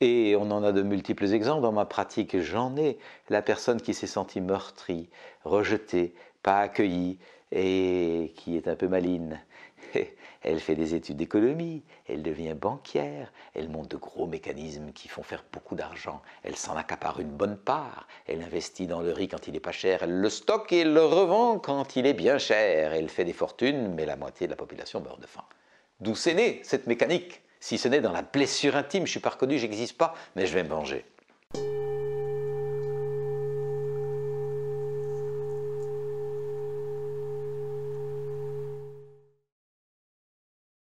Et on en a de multiples exemples dans ma pratique, j'en ai. La personne qui s'est sentie meurtrie, rejetée, pas accueillie et qui est un peu maligne. Elle fait des études d'économie, elle devient banquière, elle monte de gros mécanismes qui font faire beaucoup d'argent, elle s'en accapare une bonne part, elle investit dans le riz quand il est pas cher, elle le stocke et le revend quand il est bien cher, elle fait des fortunes, mais la moitié de la population meurt de faim. D'où s'est née cette mécanique si ce n'est dans la blessure intime, je suis pas reconnu, j'existe pas, mais je vais me venger.